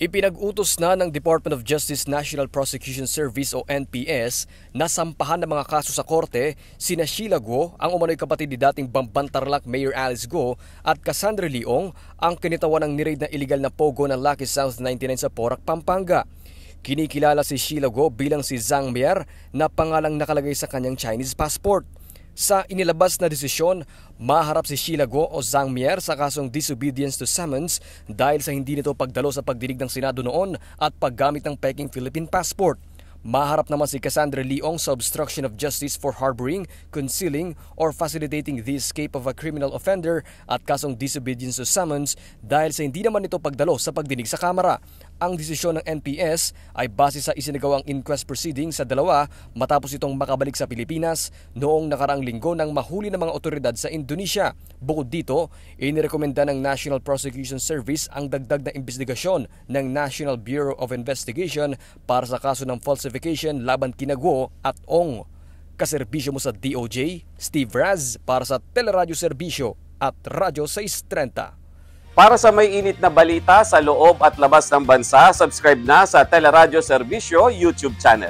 Ipinag-utos na ng Department of Justice National Prosecution Service o NPS na sampahan ng mga kaso sa korte sina Sheila Guo, ang umano'y kapatid ni dating Bambantarlak Mayor Alice Guo at Cassandra Leong, ang kinitawan ng nireid na iligal na pogo ng Lucky South 99 sa Porac, Pampanga. Kinikilala si Sheila Guo bilang si Zhang Mier na pangalang nakalagay sa kanyang Chinese passport. Sa inilabas na desisyon, maharap si Sheila Go o Zhang Mier sa kasong disobedience to summons dahil sa hindi nito pagdalo sa pagdinig ng Senado noon at paggamit ng peking Philippine passport. Maharap naman si Cassandra Leong sa obstruction of justice for harboring, concealing, or facilitating the escape of a criminal offender at kasong disobedience to summons dahil sa hindi naman ito pagdalo sa pagdinig sa Kamara. Ang desisyon ng NPS ay base sa isinagawang inquest proceeding sa dalawa matapos itong makabalik sa Pilipinas noong nakaraang linggo ng mahuli ng mga otoridad sa Indonesia. Bukod dito, inirekomenda ng National Prosecution Service ang dagdag na investigasyon ng National Bureau of Investigation para sa kaso ng falsification laban kinago at ong. Kaserbisyo mo sa DOJ, Steve Raz para sa Teleradyo Serbisyo at Radyo 630. Para sa may init na balita sa loob at labas ng bansa, subscribe na sa Teleradio Servisyo YouTube channel.